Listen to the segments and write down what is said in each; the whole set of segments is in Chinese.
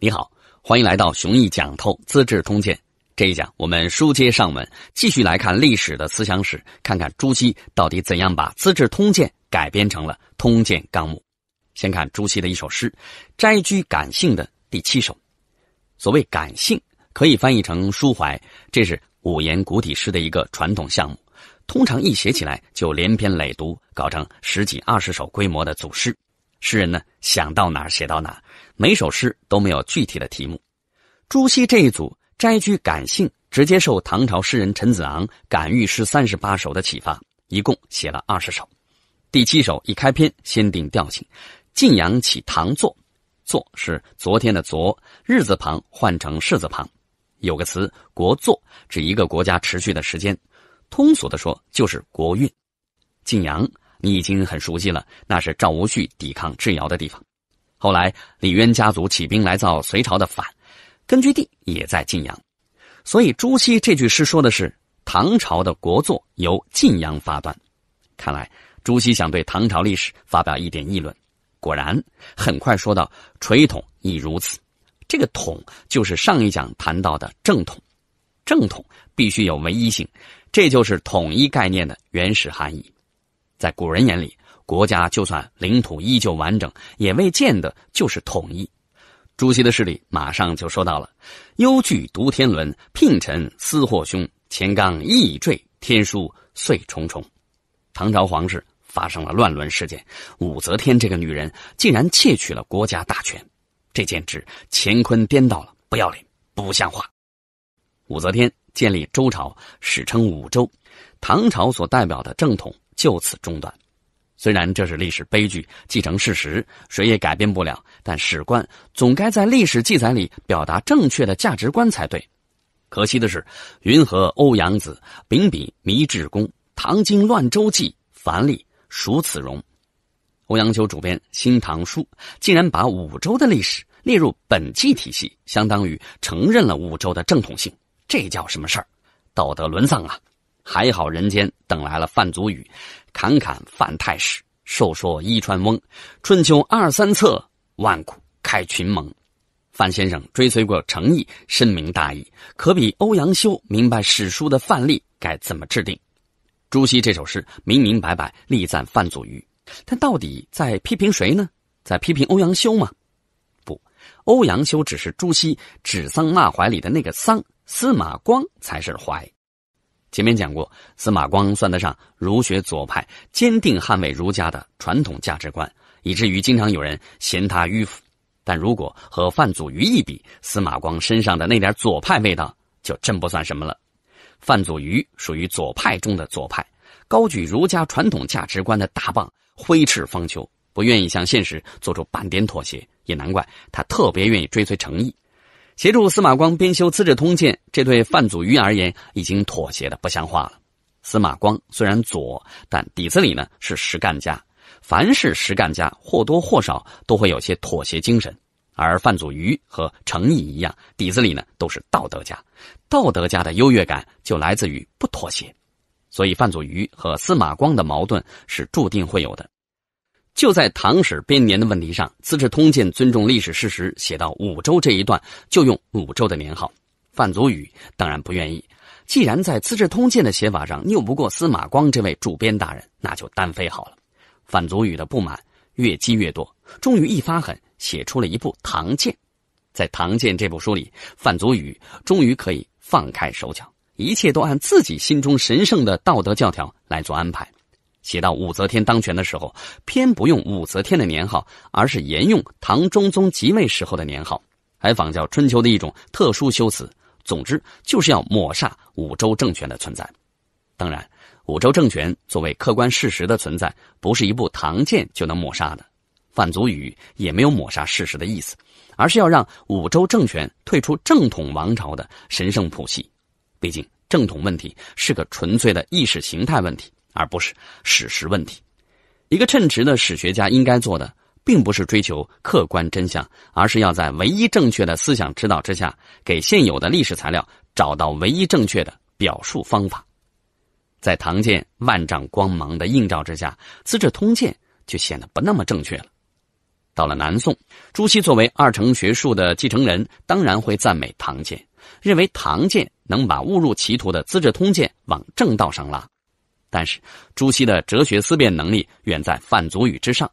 你好，欢迎来到《熊毅讲透资治通鉴》这一讲，我们书接上文，继续来看历史的思想史，看看朱熹到底怎样把《资治通鉴》改编成了《通鉴纲目》。先看朱熹的一首诗，《斋居感性》的第七首。所谓感性，可以翻译成抒怀，这是五言古体诗的一个传统项目。通常一写起来就连篇累牍，搞成十几、二十首规模的组诗。诗人呢，想到哪儿写到哪儿。每首诗都没有具体的题目。朱熹这一组《摘居感性，直接受唐朝诗人陈子昂《感遇诗三十八首》的启发，一共写了二十首。第七首一开篇先定调性：“晋阳起唐作，作是昨天的昨，日字旁换成士字旁。有个词‘国作”，指一个国家持续的时间。通俗的说就是国运。晋阳你已经很熟悉了，那是赵无恤抵抗智瑶的地方。”后来，李渊家族起兵来造隋朝的反，根据地也在晋阳，所以朱熹这句诗说的是唐朝的国祚由晋阳发端。看来朱熹想对唐朝历史发表一点议论，果然很快说到垂统亦如此。这个统就是上一讲谈到的正统，正统必须有唯一性，这就是统一概念的原始含义，在古人眼里。国家就算领土依旧完整，也未见得就是统一。朱熹的势力马上就说到了：“忧惧独天伦，聘臣私祸凶。钱刚易坠天书碎重重。”唐朝皇室发生了乱伦事件，武则天这个女人竟然窃取了国家大权，这简直乾坤颠倒了，不要脸，不像话。武则天建立周朝，史称武周，唐朝所代表的正统就此中断。虽然这是历史悲剧，既成事实，谁也改变不了。但史官总该在历史记载里表达正确的价值观才对。可惜的是，云和欧阳子秉笔迷志功，唐经乱周记繁例属此容。欧阳修主编《新唐书》，竟然把五州的历史列入本纪体系，相当于承认了五州的正统性。这叫什么事儿？道德沦丧啊！还好人间等来了范祖禹，侃侃范太史，授说伊川翁，春秋二三策，万古开群盟。范先生追随过程颐，深明大义，可比欧阳修明白史书的范例该怎么制定。朱熹这首诗明明白白力赞范祖禹，但到底在批评谁呢？在批评欧阳修吗？不，欧阳修只是朱熹指桑骂槐里的那个桑，司马光才是槐。前面讲过，司马光算得上儒学左派，坚定捍卫儒家的传统价值观，以至于经常有人嫌他迂腐。但如果和范祖禹一比，司马光身上的那点左派味道就真不算什么了。范祖禹属于左派中的左派，高举儒家传统价值观的大棒，挥斥方遒，不愿意向现实做出半点妥协，也难怪他特别愿意追随诚意。协助司马光编修《资治通鉴》，这对范祖禹而言已经妥协的不像话了。司马光虽然左，但底子里呢是实干家。凡是实干家，或多或少都会有些妥协精神。而范祖禹和程颐一样，底子里呢都是道德家。道德家的优越感就来自于不妥协，所以范祖禹和司马光的矛盾是注定会有的。就在唐史编年的问题上，《资治通鉴》尊重历史事实，写到武周这一段就用武周的年号。范祖禹当然不愿意，既然在《资治通鉴》的写法上拗不过司马光这位主编大人，那就单飞好了。范祖禹的不满越积越多，终于一发狠，写出了一部《唐鉴》。在《唐鉴》这部书里，范祖禹终于可以放开手脚，一切都按自己心中神圣的道德教条来做安排。写到武则天当权的时候，偏不用武则天的年号，而是沿用唐中宗即位时候的年号，还仿效春秋的一种特殊修辞。总之，就是要抹杀五州政权的存在。当然，五州政权作为客观事实的存在，不是一部唐剑就能抹杀的。范祖禹也没有抹杀事实的意思，而是要让五州政权退出正统王朝的神圣谱系。毕竟，正统问题是个纯粹的意识形态问题。而不是史实问题。一个称职的史学家应该做的，并不是追求客观真相，而是要在唯一正确的思想指导之下，给现有的历史材料找到唯一正确的表述方法。在唐建万丈光芒的映照之下，《资治通鉴》就显得不那么正确了。到了南宋，朱熹作为二程学术的继承人，当然会赞美唐鉴，认为唐鉴能把误入歧途的《资治通鉴》往正道上拉。但是，朱熹的哲学思辨能力远在范祖禹之上，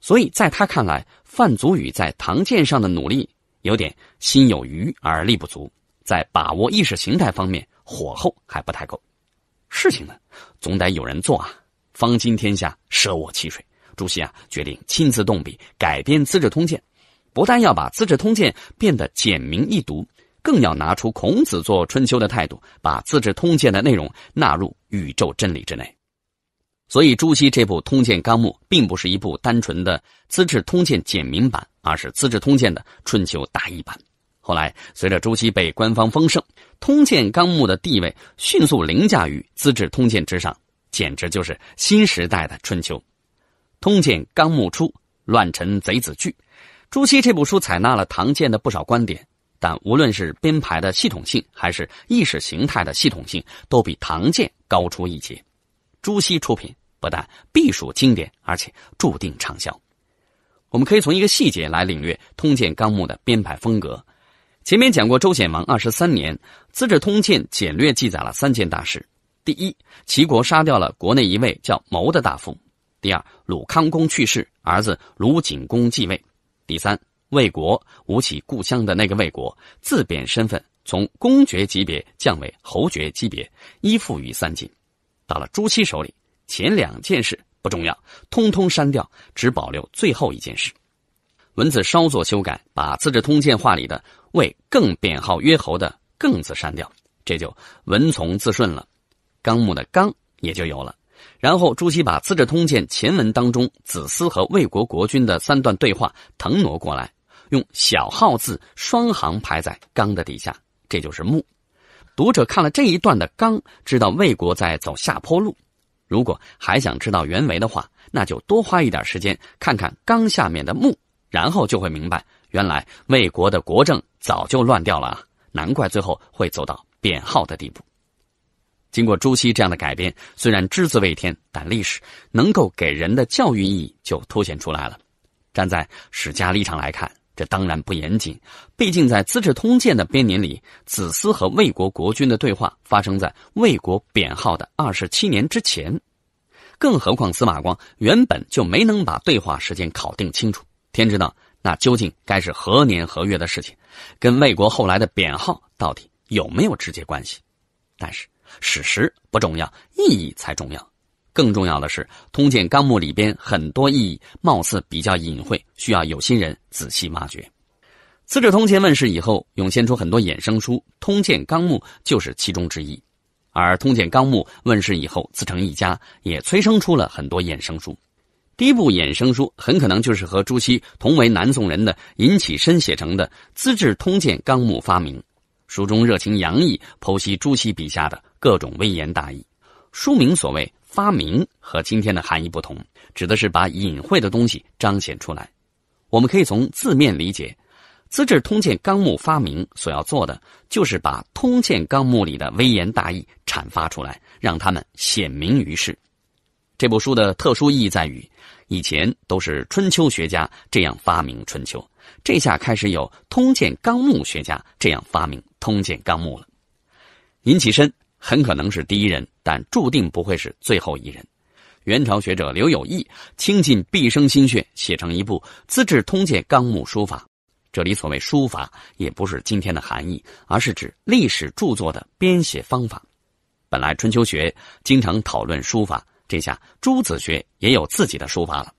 所以在他看来，范祖禹在唐鉴上的努力有点心有余而力不足，在把握意识形态方面火候还不太够。事情呢，总得有人做啊。方今天下，舍我其谁？朱熹啊，决定亲自动笔改编《资治通鉴》，不但要把《资治通鉴》变得简明易读，更要拿出孔子做《春秋》的态度，把《资治通鉴》的内容纳入。宇宙真理之内，所以朱熹这部《通鉴纲目》并不是一部单纯的《资治通鉴》简明版，而是《资治通鉴》的春秋大义版。后来随着朱熹被官方封圣，《通鉴纲目》的地位迅速凌驾于《资治通鉴》之上，简直就是新时代的《春秋》。《通鉴纲目》出，乱臣贼子惧。朱熹这部书采纳了唐鉴的不少观点。但无论是编排的系统性，还是意识形态的系统性，都比《唐鉴》高出一截。朱熹出品，不但必属经典，而且注定畅销。我们可以从一个细节来领略《通鉴纲目》的编排风格。前面讲过，周显王二十三年，《资治通鉴》简略记载了三件大事：第一，齐国杀掉了国内一位叫谋的大夫；第二，鲁康公去世，儿子鲁景公继位；第三。魏国吴起故乡的那个魏国，自贬身份，从公爵级别降为侯爵级别，依附于三晋。到了朱熹手里，前两件事不重要，通通删掉，只保留最后一件事。文字稍作修改，把《资治通鉴》话里的“魏更贬号曰侯”的“更”字删掉，这就文从字顺了，《纲目》的“纲”也就有了。然后朱熹把《资治通鉴》前文当中子思和魏国国君的三段对话腾挪过来。用小号字双行排在“刚”的底下，这就是“木”。读者看了这一段的“刚”，知道魏国在走下坡路。如果还想知道原委的话，那就多花一点时间看看“刚”下面的“木”，然后就会明白，原来魏国的国政早就乱掉了啊！难怪最后会走到贬号的地步。经过朱熹这样的改编，虽然只字未添，但历史能够给人的教育意义就凸显出来了。站在史家立场来看。这当然不严谨，毕竟在《资治通鉴》的编年里，子思和魏国国君的对话发生在魏国贬号的二十七年之前。更何况司马光原本就没能把对话时间考定清楚，天知道那究竟该是何年何月的事情，跟魏国后来的贬号到底有没有直接关系？但是史实不重要，意义才重要。更重要的是，《通鉴纲目》里边很多意义貌似比较隐晦，需要有心人仔细挖掘。《资治通鉴》问世以后，涌现出很多衍生书，《通鉴纲目》就是其中之一。而《通鉴纲目》问世以后自成一家，也催生出了很多衍生书。第一部衍生书很可能就是和朱熹同为南宋人的尹启深写成的《资治通鉴纲目》发明，书中热情洋溢，剖析朱熹笔下的各种微言大义。书名所谓。发明和今天的含义不同，指的是把隐晦的东西彰显出来。我们可以从字面理解，《资治通鉴纲目发明》所要做的，就是把《通鉴纲目》里的微言大义阐发出来，让他们显明于世。这部书的特殊意义在于，以前都是春秋学家这样发明《春秋》，这下开始有《通鉴纲目》学家这样发明《通鉴纲目》了。您起身。很可能是第一人，但注定不会是最后一人。元朝学者刘有义倾尽毕生心血，写成一部《资治通鉴纲目》书法。这里所谓书法，也不是今天的含义，而是指历史著作的编写方法。本来春秋学经常讨论书法，这下朱子学也有自己的书法了。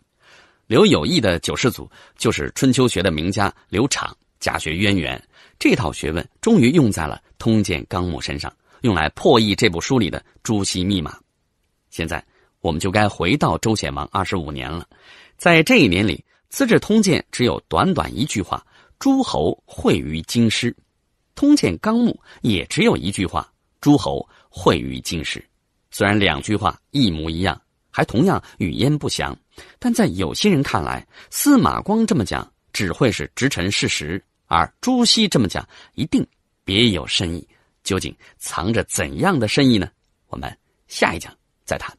刘有义的九世祖就是春秋学的名家刘敞，家学渊源，这套学问终于用在了《通鉴纲目》身上。用来破译这部书里的朱熹密码。现在，我们就该回到周显王二十五年了。在这一年里，《资治通鉴》只有短短一句话：“诸侯会于京师。”《通鉴纲目》也只有一句话：“诸侯会于京师。”虽然两句话一模一样，还同样语焉不详，但在有些人看来，司马光这么讲只会是直陈事实，而朱熹这么讲一定别有深意。究竟藏着怎样的深意呢？我们下一讲再谈。